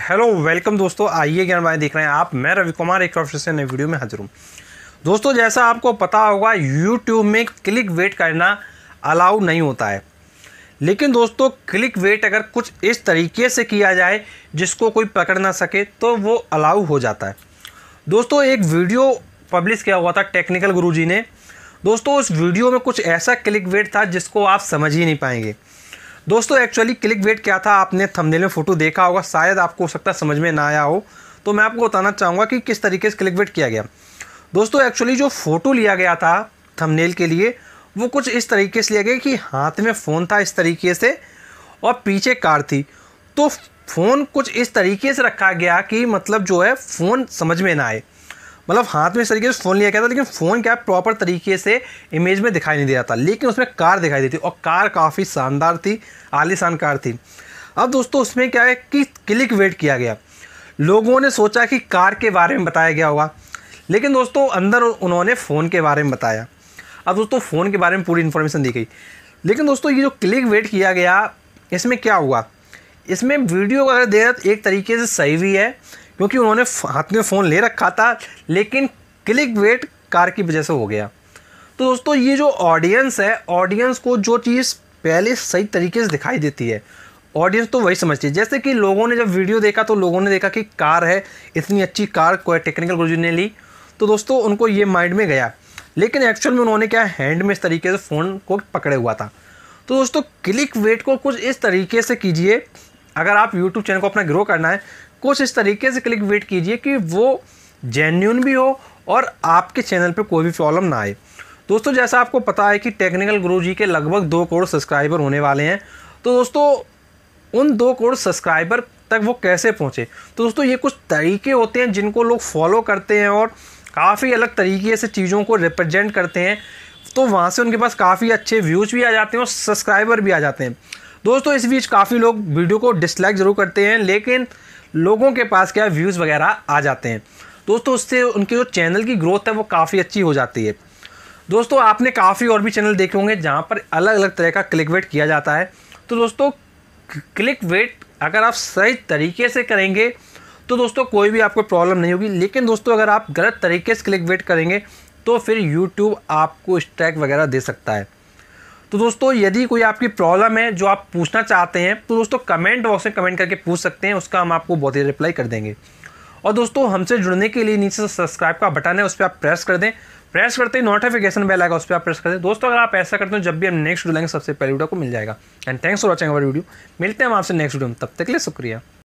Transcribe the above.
hello welcome दोस्तों आइए ज्ञान भाई देख रहे हैं आप मैं रवि कुमार एक और से नई वीडियो में हाजिर हूँ दोस्तों जैसा आपको पता होगा यूट्यूब में क्लिक वेट करना अलाउ नहीं होता है लेकिन दोस्तों क्लिक वेट अगर कुछ इस तरीके से किया जाए जिसको कोई पकड़ ना सके तो वो अलाउ हो जाता है दोस्तों एक वीडियो पब्लिश किया हुआ था टेक्निकल गुरु ने दोस्तों उस वीडियो में कुछ ऐसा क्लिक वेट था जिसको आप समझ ही नहीं पाएंगे दोस्तों एक्चुअली क्लिक वेट क्या था आपने थंबनेल में फ़ोटो देखा होगा शायद आपको हो सकता समझ में ना आया हो तो मैं आपको बताना चाहूँगा कि किस तरीके से क्लिक वेट किया गया दोस्तों एक्चुअली जो फ़ोटो लिया गया था थमनेल के लिए वो कुछ इस तरीके से लिया गया कि हाथ में फ़ोन था इस तरीके से और पीछे कार थी तो फ़ोन कुछ इस तरीके से रखा गया कि मतलब जो है फ़ोन समझ में ना आए मतलब हाथ में इस तरीके से फ़ोन लिया गया था लेकिन फ़ोन क्या प्रॉपर तरीके से इमेज में दिखाई नहीं दे रहा था लेकिन उसमें कार दिखाई देती और कार काफ़ी शानदार थी आलिशान कार थी अब दोस्तों उसमें क्या है कि क्लिक वेट किया गया लोगों ने सोचा कि कार के बारे में बताया गया होगा लेकिन दोस्तों अंदर उन्होंने फ़ोन के बारे में बताया अब दोस्तों फ़ोन के बारे में पूरी इन्फॉर्मेशन दी गई लेकिन दोस्तों ये जो क्लिक वेट किया गया इसमें क्या हुआ इसमें वीडियो अगर दे रहा तो एक तरीके से सही भी है क्योंकि उन्होंने हाथ में फ़ोन ले रखा था लेकिन क्लिक वेट कार की वजह से हो गया तो दोस्तों ये जो ऑडियंस है ऑडियंस को जो चीज़ पहले सही तरीके से दिखाई देती है ऑडियंस तो वही समझती है जैसे कि लोगों ने जब वीडियो देखा तो लोगों ने देखा कि कार है इतनी अच्छी कार कोई टेक्निकल गुरुजी ने ली तो दोस्तों उनको ये माइंड में गया लेकिन एक्चुअल में उन्होंने क्या हैंड में इस तरीके से फ़ोन को पकड़े हुआ था तो दोस्तों क्लिक वेट को कुछ इस तरीके से कीजिए अगर आप यूट्यूब चैनल को अपना ग्रो करना है कुछ इस तरीके से क्लिक वेट कीजिए कि वो जेन्यून भी हो और आपके चैनल पर कोई भी प्रॉब्लम ना आए दोस्तों जैसा आपको पता है कि टेक्निकल गुरु जी के लगभग दो करोड़ सब्सक्राइबर होने वाले हैं तो दोस्तों उन दो करोड़ सब्सक्राइबर तक वो कैसे पहुँचे तो दोस्तों ये कुछ तरीके होते हैं जिनको लोग फॉलो करते हैं और काफ़ी अलग तरीके से चीज़ों को रिप्रजेंट करते हैं तो वहाँ से उनके पास काफ़ी अच्छे व्यूज़ भी आ जाते हैं और सब्सक्राइबर भी आ जाते हैं दोस्तों इस बीच काफ़ी लोग वीडियो को डिसलाइक ज़रूर करते हैं लेकिन लोगों के पास क्या व्यूज़ वगैरह आ जाते हैं दोस्तों उससे उनके जो चैनल की ग्रोथ है वो काफ़ी अच्छी हो जाती है दोस्तों आपने काफ़ी और भी चैनल देखे होंगे जहाँ पर अलग अलग तरह का क्लिक वेट किया जाता है तो दोस्तों क्लिक वेट अगर आप सही तरीके से करेंगे तो दोस्तों कोई भी आपको प्रॉब्लम नहीं होगी लेकिन दोस्तों अगर आप गलत तरीके से क्लिक वेट करेंगे तो फिर यूट्यूब आपको स्ट्रैक वगैरह दे सकता है तो दोस्तों यदि कोई आपकी प्रॉब्लम है जो आप पूछना चाहते हैं तो दोस्तों कमेंट बॉक्स में कमेंट करके पूछ सकते हैं उसका हम आपको बहुत ही रिप्लाई कर देंगे और दोस्तों हमसे जुड़ने के लिए नीचे सब्सक्राइब का बटन है उस पर आप प्रेस कर दें प्रेस करते ही नोटिफिकेशन बेल आएगा उस पर आप प्रेस कर दें दोस्तों अगर आप ऐसा करते हो जब भी हम नेक्स्ट वीडियो लेंगे सबसे पहले वीडियो को मिल जाएगा and thanks for watching our video मिलते हैं हम आपसे नेक्स्ट वीडियो में तब तक के लिए शुक्रिया